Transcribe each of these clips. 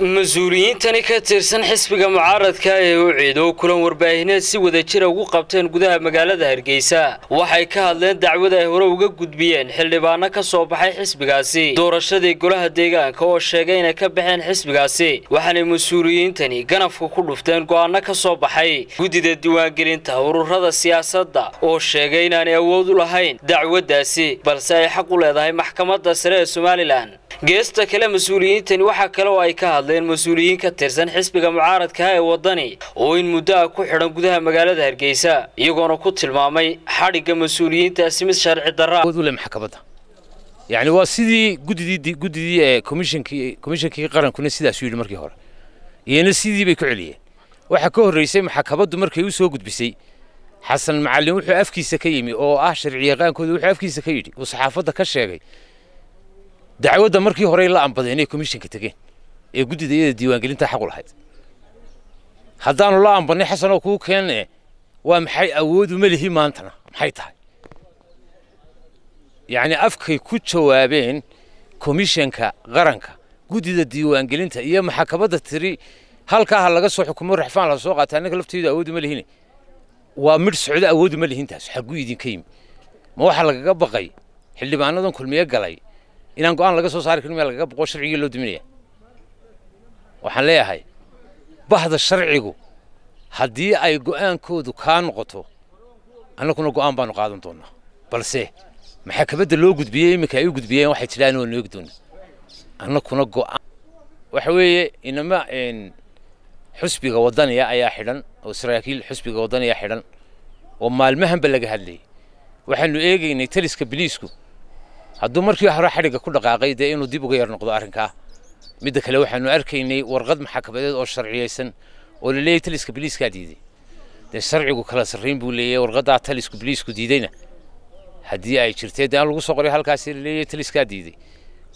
mas-uuliyiintani ka tirsan xisbiga mucaaradka ee u ciid ciido kulan warbaahineed si wada jira ugu qabteen gudaha magaalada hargeysa waxay ka hadleen dacwada ay hore uga gudbiyeen xildhibaano ka soo baxay xisbigaasi doorashadii golaha deegaanka oo sheegay inay ka baxeen xisbigaasi waxaanay mas-uuliyiintani ganafka ku dhufteen go'aano ka soo baxay guddida diiwaangelinta ururada siyaasadda oo sheegay inaanay awood u lahayn dacwaddaasi balse ay xaq u leedahay maxkamadda sare ee somalilan geesta kale mas-uuliyiintani waxaa kale oo ay ka hadleen mas-uuliyiin ka tirsan xisbiga mucaaradkaha ee waddani oo in muddo ah ku xidhan gudaha magaalada hargeysa iyagoona ku tilmaamay xadhigga mas-uuliyiintaasi mid sharci darraawdule ah. maxkamadda waa sidii guddidii ee eh, komishinkii qarankuna sidaasu yidhi markii hore iyona sidii bay ku celiyeen waxaa ka horraysay maxkamaddu markay usoo gudbisay xasan macallin wuxuu afkiisa ka yimi oo ah sharciyaqaankooda wuxuu afkiisa ka yidhi uu saxaafadda ka sheegay dacwada markii hore la ambada inay komishinka tegeen ee guddida iyada diiwaangelinta xaqu lahayd haddaanu la ambanay xasanoo kuu keenne waa maxay awoodu ma lihi maantana maxay tahay yacni afkay ku jawaabeen komishanka qaranka guddida diiwaangelinta iyo maxakamadda tiri halkaa laga soo xukumo raxfaan la soo qaataa ninka lafteedu awoodu ma lihine waa midh socdo awoodu ma lihin taas xagguu idinka yimi ma waxaa lagaga baqay xildhibaanadan kulmiye galay inaan go-aan laga soo saari karin meel lagaga boqo sharciga loo duminaya waxaan leeyahay bahda sharcigu haddii ay go'aankoodu kaa noqoto annaguna go'aan baanu qaadan doonnaa balse maxaakamadda loo gudbiyey iminka ay u gudbiyeen waxay tidhahan waa noogi doona annaguna go'aan waxa weeye inama xusbiga waddaniga ayaa xidhan oo saraakiil xusbiga waddaniga xidhan oo maalmahanba laga hadlayay waxaanu eegaynay taliska biliisku hadduu markii hore xadhigga ku dhaqaaqay dee inuu dib uga yar noqdo arrinkaa midda kale waxaanu arkaynay warqad maxakamadeed oo sharciyeysan oo la leeyahy taliska biliiskaa diiday dee sharcigu kala sarrayn buu leeyahy warqaddaa talisku biliisku diidayna haddii ay jirtee dee aan lagu soo qoray halkaasi la taliskaa diiday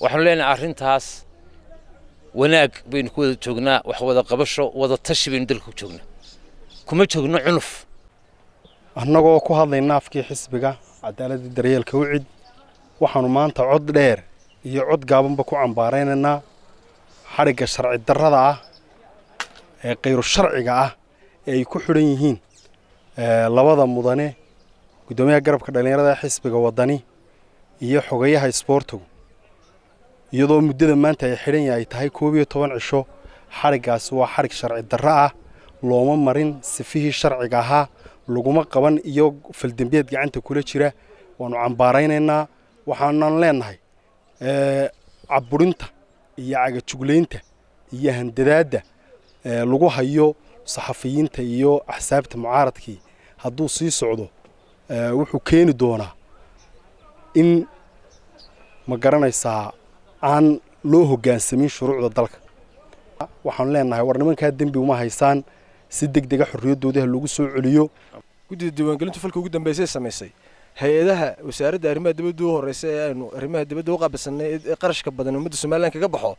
waxaanu leenahay arrintaas wanaag baynu ku wada joognaa wax wada qabasho wada tashi baynu dalka ku joognaa kuma joogno cunuf annagoo ku hadlayna afkii xisbiga cadaaladii daryeelka u waxaanu maanta cod dheer iyo cod gaabanba ku cambaaraynaynaa xadhigga sharci darrada ah ee kayru sharciga ah ee ay ku xidhan yihiin labada mudane guddoomiyaha garabka dhallinyarada ee xisbiga wadani iyo xogayaha isboortigu iyadoo muddada maanta ay xidhan ay tahay koob iyo toban cisho xadhiggaasi waa xadhig sharci darro ah looma marin sifihii sharciga ahaa laguma qaban iyo faldembiyeed gacanta kula jira waanu cambaaraynaynaa waxaanan leenahay caburinta iyo cagajuglaynta iyo handadaadda lagu hayo saxafiyiinta iyo axsaabta mucaaradkii hadduu sii socdo wuxuu keeni doonaa in ma garanaysaa aan loo hogaansamin shuruucda dalka waxaanu leenahay war nimankaa dembi uma haysaan si deg dega xoriyadoodaha lagu soo celiyo guddida diiwaangelintu falka ugu dambaysay samaysay hay-adaha wasaaradda arrimaha dibadda u horeysa ee aynu arrimaha dibadda u qaabilsanay qarashka badan ummadda somalilan kaga baxo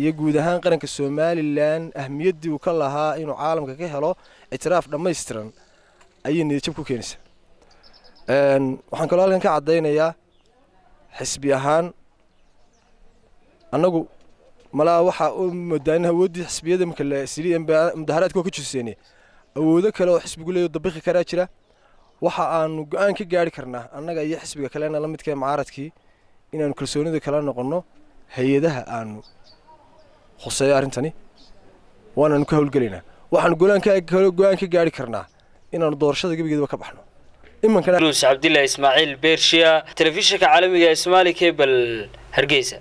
iyo guud ahaan qaranka somalilan ahmiyaddii uu ka lahaa inuu caalamka ka helo ictiraaf dhammaystiran ayay niyadjab ku keenaysa waxaan kaloo halkan ka caddaynayaa xisbi ahaan annagu malaa waxaa u moodaa in awooddii xisbiyada marka la siliyay mudaharaadka oo ka jirseene awoodo kale oo xisbigu leeyo dabiqi karaa jira waxa aanu go-aan ka gaari karnaa annaga iyo xisbiga kalena la midka midkae mucaaradkii inaanu kalsoonida kala noqonno hay-adaha aanu hoseeyo arrintani waanaanu ka howlgelaynaa waxaanu go-aan ka gaari karnaa inaanu doorashada gebigeedaba ka baxno imankanaus imankaabdillah ismaaciil bershiya telefishinka caalamiga ah ee somaali cable hargeysa